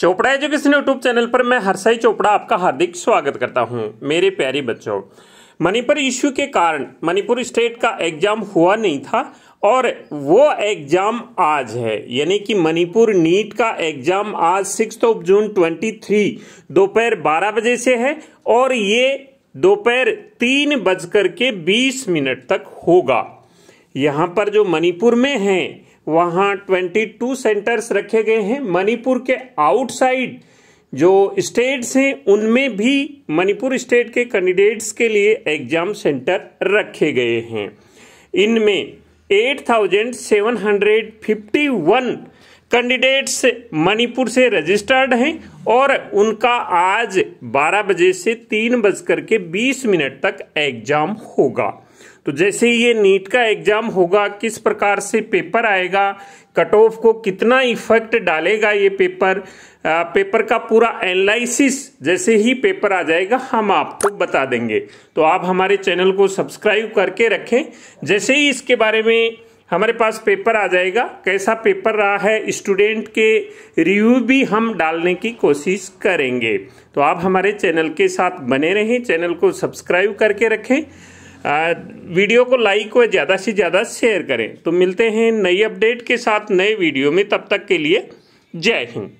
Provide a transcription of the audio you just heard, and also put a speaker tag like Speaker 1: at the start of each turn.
Speaker 1: Chopra education YouTube channel पर मैं हरसाई चोपड़ा आपका हार्दिक स्वागत करता हूं मेरे प्यारे बच्चों मणिपुर इश्यू के कारण मणिपुर स्टेट का एग्जाम हुआ नहीं था और वो एग्जाम आज है यानी कि मणिपुर नीट का एग्जाम आज सिक्स ऑफ जून 23 दोपहर 12 बजे से है और ये दोपहर तीन बजकर के बीस मिनट तक होगा यहाँ पर जो मणिपुर में है वहाँ 22 सेंटर्स रखे गए हैं मणिपुर के आउटसाइड जो स्टेट्स हैं उनमें भी मणिपुर स्टेट के कैंडिडेट्स के लिए एग्जाम सेंटर रखे गए हैं इनमें 8,751 कैंडिडेट्स मणिपुर से रजिस्टर्ड हैं और उनका आज 12 बजे से तीन बजकर के बीस मिनट तक एग्जाम होगा तो जैसे ये नीट का एग्जाम होगा किस प्रकार से पेपर आएगा कट ऑफ को कितना इफेक्ट डालेगा ये पेपर आ, पेपर का पूरा एनालिसिस जैसे ही पेपर आ जाएगा हम आपको बता देंगे तो आप हमारे चैनल को सब्सक्राइब करके रखें जैसे ही इसके बारे में हमारे पास पेपर आ जाएगा कैसा पेपर रहा है स्टूडेंट के रिव्यू भी हम डालने की कोशिश करेंगे तो आप हमारे चैनल के साथ बने रहें चैनल को सब्सक्राइब करके रखें वीडियो को लाइक व ज़्यादा से ज़्यादा शेयर करें तो मिलते हैं नई अपडेट के साथ नए वीडियो में तब तक के लिए जय हिंद